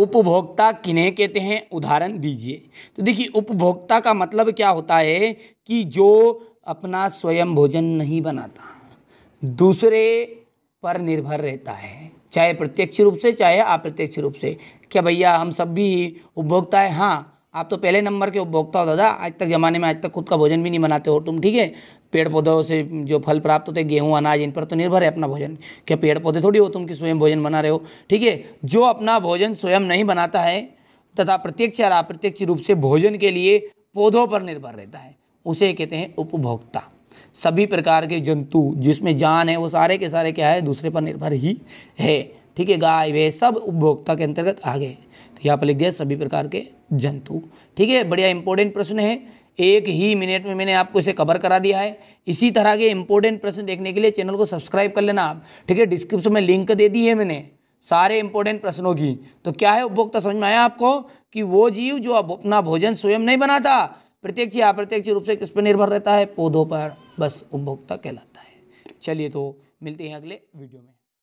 उपभोक्ता किन्हें कहते हैं उदाहरण दीजिए तो देखिए उपभोक्ता का मतलब क्या होता है कि जो अपना स्वयं भोजन नहीं बनाता दूसरे पर निर्भर रहता है चाहे प्रत्यक्ष रूप से चाहे अप्रत्यक्ष रूप से क्या भैया हम सब भी उपभोक्ता है हाँ आप तो पहले नंबर के उपभोक्ता हो दादा आज तक ज़माने में आज तक खुद का भोजन भी नहीं बनाते हो तुम ठीक है पेड़ पौधों से जो फल प्राप्त होते हैं गेहूँ अनाज इन पर तो निर्भर है अपना भोजन क्या पेड़ पौधे थोड़ी हो तुम कि स्वयं भोजन बना रहे हो ठीक है जो अपना भोजन स्वयं नहीं बनाता है तथा प्रत्यक्ष और अप्रत्यक्ष रूप से भोजन के लिए पौधों पर निर्भर रहता है उसे कहते हैं उपभोक्ता सभी प्रकार के जंतु जिसमें जान है वो सारे के सारे क्या है दूसरे पर निर्भर ही है ठीक है गाय वे सब उपभोक्ता के अंतर्गत आ गए तो यहाँ पर लिख दिया सभी प्रकार के जंतु ठीक है बढ़िया इंपॉर्टेंट प्रश्न है एक ही मिनट में मैंने आपको इसे कवर करा दिया है इसी तरह के इंपॉर्टेंट प्रश्न देखने के लिए चैनल को सब्सक्राइब कर लेना आप ठीक है डिस्क्रिप्शन में लिंक दे दी है मैंने सारे इंपॉर्टेंट प्रश्नों की तो क्या है उपभोक्ता समझ में आया आपको कि वो जीव जो अपना भोजन स्वयं नहीं बनाता प्रत्यक्ष या अप्रत्यक्ष रूप से किस पर निर्भर रहता है पौधों पर बस उपभोक्ता कहलाता है चलिए तो मिलते हैं अगले वीडियो में